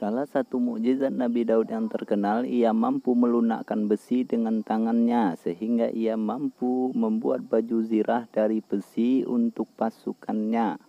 Salah satu mukjizat Nabi Daud yang terkenal, ia mampu melunakkan besi dengan tangannya sehingga ia mampu membuat baju zirah dari besi untuk pasukannya.